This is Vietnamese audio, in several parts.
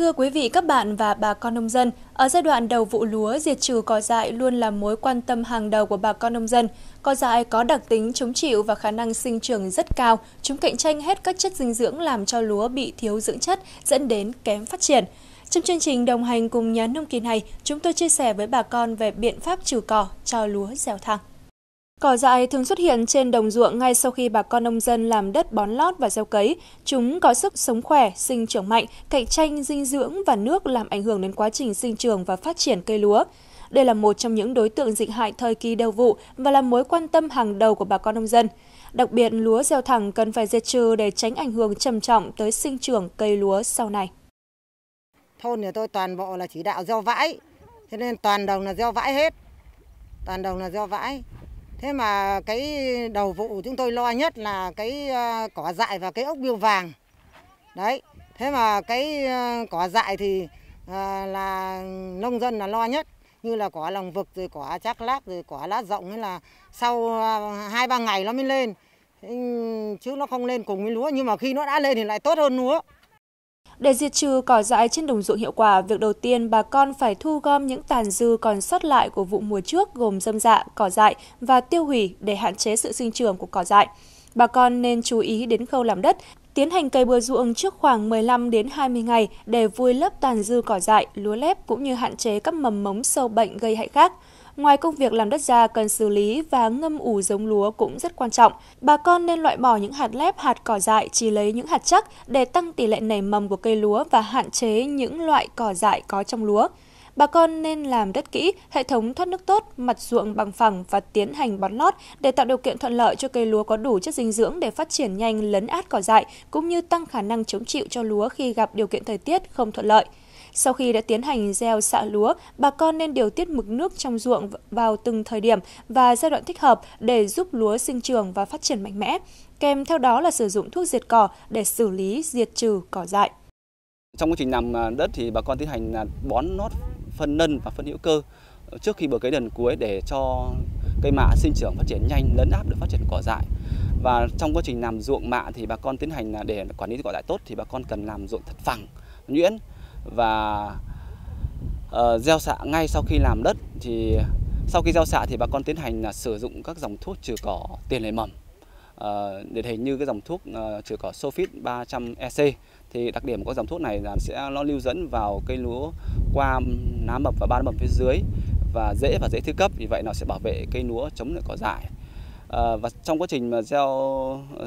Thưa quý vị, các bạn và bà con nông dân, ở giai đoạn đầu vụ lúa, diệt trừ cỏ dại luôn là mối quan tâm hàng đầu của bà con nông dân. Cỏ dại có đặc tính chống chịu và khả năng sinh trưởng rất cao, chúng cạnh tranh hết các chất dinh dưỡng làm cho lúa bị thiếu dưỡng chất, dẫn đến kém phát triển. Trong chương trình đồng hành cùng nhà nông kỳ này, chúng tôi chia sẻ với bà con về biện pháp trừ cỏ cho lúa dẻo thang. Cỏ dại thường xuất hiện trên đồng ruộng ngay sau khi bà con nông dân làm đất bón lót và gieo cấy. Chúng có sức sống khỏe, sinh trưởng mạnh, cạnh tranh dinh dưỡng và nước làm ảnh hưởng đến quá trình sinh trưởng và phát triển cây lúa. Đây là một trong những đối tượng dịch hại thời kỳ đầu vụ và là mối quan tâm hàng đầu của bà con nông dân. Đặc biệt, lúa gieo thẳng cần phải diệt trừ để tránh ảnh hưởng trầm trọng tới sinh trưởng cây lúa sau này. Thôn nhà tôi toàn bộ là chỉ đạo gieo vãi, thế nên toàn đồng là gieo vãi hết. Toàn đồng là gieo vãi, Thế mà cái đầu vụ chúng tôi lo nhất là cái ờ, cỏ dại và cái ốc biêu vàng. Đấy, thế mà cái ờ, cỏ dại thì ờ, là nông dân là lo nhất như là cỏ lòng vực rồi cỏ chắc lác rồi cỏ lá rộng ấy là sau hai ba ngày nó mới lên chứ nó không lên cùng với lúa nhưng mà khi nó đã lên thì lại tốt hơn lúa để diệt trừ cỏ dại trên đồng ruộng hiệu quả, việc đầu tiên bà con phải thu gom những tàn dư còn sót lại của vụ mùa trước gồm dâm dạ, cỏ dại và tiêu hủy để hạn chế sự sinh trưởng của cỏ dại. Bà con nên chú ý đến khâu làm đất, tiến hành cày bừa ruộng trước khoảng 15 đến 20 ngày để vùi lớp tàn dư cỏ dại, lúa lép cũng như hạn chế các mầm mống sâu bệnh gây hại khác. Ngoài công việc làm đất ra cần xử lý và ngâm ủ giống lúa cũng rất quan trọng. Bà con nên loại bỏ những hạt lép, hạt cỏ dại, chỉ lấy những hạt chắc để tăng tỷ lệ nảy mầm của cây lúa và hạn chế những loại cỏ dại có trong lúa. Bà con nên làm đất kỹ, hệ thống thoát nước tốt, mặt ruộng bằng phẳng và tiến hành bón lót để tạo điều kiện thuận lợi cho cây lúa có đủ chất dinh dưỡng để phát triển nhanh lấn át cỏ dại cũng như tăng khả năng chống chịu cho lúa khi gặp điều kiện thời tiết không thuận lợi. Sau khi đã tiến hành gieo xạ lúa, bà con nên điều tiết mực nước trong ruộng vào từng thời điểm và giai đoạn thích hợp để giúp lúa sinh trưởng và phát triển mạnh mẽ. Kèm theo đó là sử dụng thuốc diệt cỏ để xử lý diệt trừ cỏ dại. Trong quá trình làm à, đất thì bà con tiến hành à, bón lót phân nân và phân hữu cơ ờ, trước khi bờ cấy lần cuối để cho cây mạ sinh trưởng phát triển nhanh lấn áp được phát triển cỏ dại và trong quá trình làm ruộng mạ thì bà con tiến hành để quản lý cỏ dại tốt thì bà con cần làm ruộng thật phẳng nhuyễn và uh, gieo xạ ngay sau khi làm đất thì sau khi gieo xạ thì bà con tiến hành là sử dụng các dòng thuốc trừ cỏ tiền lệ mầm Ờ, điển hình như cái dòng thuốc ờ, trừ cỏ Sofit 300 EC thì đặc điểm của dòng thuốc này là sẽ nó lưu dẫn vào cây lúa qua lá mập và ban mập phía dưới và dễ và dễ thứ cấp vì vậy nó sẽ bảo vệ cây lúa chống lại cỏ dại ờ, và trong quá trình mà gieo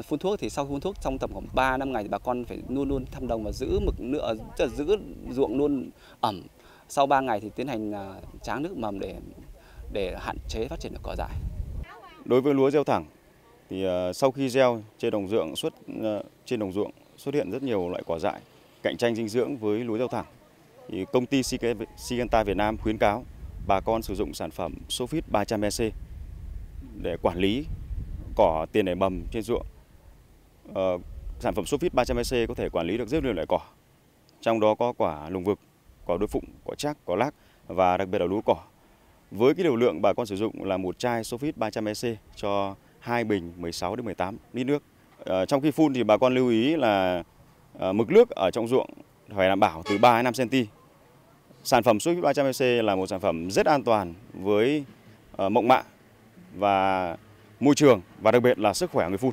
phun thuốc thì sau phun thuốc trong tầm khoảng 3 năm ngày thì bà con phải luôn luôn thăm đồng và giữ mực nữa tức là giữ ruộng luôn ẩm. Sau 3 ngày thì tiến hành tráng nước mầm để để hạn chế phát triển được cỏ dại. Đối với lúa gieo thẳng thì ờ, sau khi gieo trên đồng ruộng xuất ờ, trên đồng ruộng xuất hiện rất nhiều loại quả dại cạnh tranh dinh dưỡng với lúa rau thẳng. Thì công ty Sigenta Việt Nam khuyến cáo bà con sử dụng sản phẩm Sofit 300 EC để quản lý cỏ tiền để mầm trên ruộng. Ờ, sản phẩm Sofit 300 EC có thể quản lý được rất nhiều loại cỏ, trong đó có quả lùng vực, quả đuôi phụng, quả trác, quả lác và đặc biệt là lúa cỏ. Với cái liều lượng bà con sử dụng là một chai Sofit 300 EC cho 2 bình 16 đến 18 lít nước. Ờ, trong khi phun thì bà con lưu ý là ờ, mực nước ở trong ruộng phải đảm bảo từ 3 đến 5 cm. Sản phẩm Swift 300 EC là một sản phẩm rất an toàn với ờ, mộng mạ và môi trường và đặc biệt là sức khỏe người phun.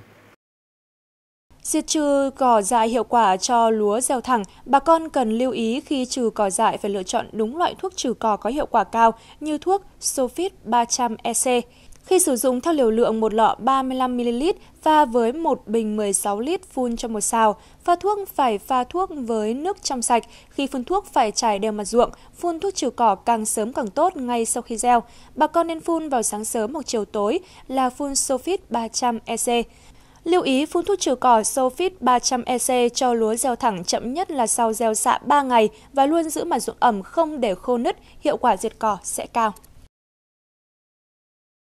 Diệt trừ cỏ dại hiệu quả cho lúa gieo thẳng, bà con cần lưu ý khi trừ cỏ dại phải lựa chọn đúng loại thuốc trừ cỏ có hiệu quả cao như thuốc Sofit 300 EC. Khi sử dụng theo liều lượng một lọ 35ml pha với một bình 16 lít phun cho một sào, pha thuốc phải pha thuốc với nước trong sạch, khi phun thuốc phải trải đều mặt ruộng, phun thuốc trừ cỏ càng sớm càng tốt ngay sau khi gieo. Bà con nên phun vào sáng sớm hoặc chiều tối là phun Sofit 300 EC. Lưu ý phun thuốc trừ cỏ Sofit 300 EC cho lúa gieo thẳng chậm nhất là sau gieo xạ 3 ngày và luôn giữ mặt ruộng ẩm không để khô nứt, hiệu quả diệt cỏ sẽ cao.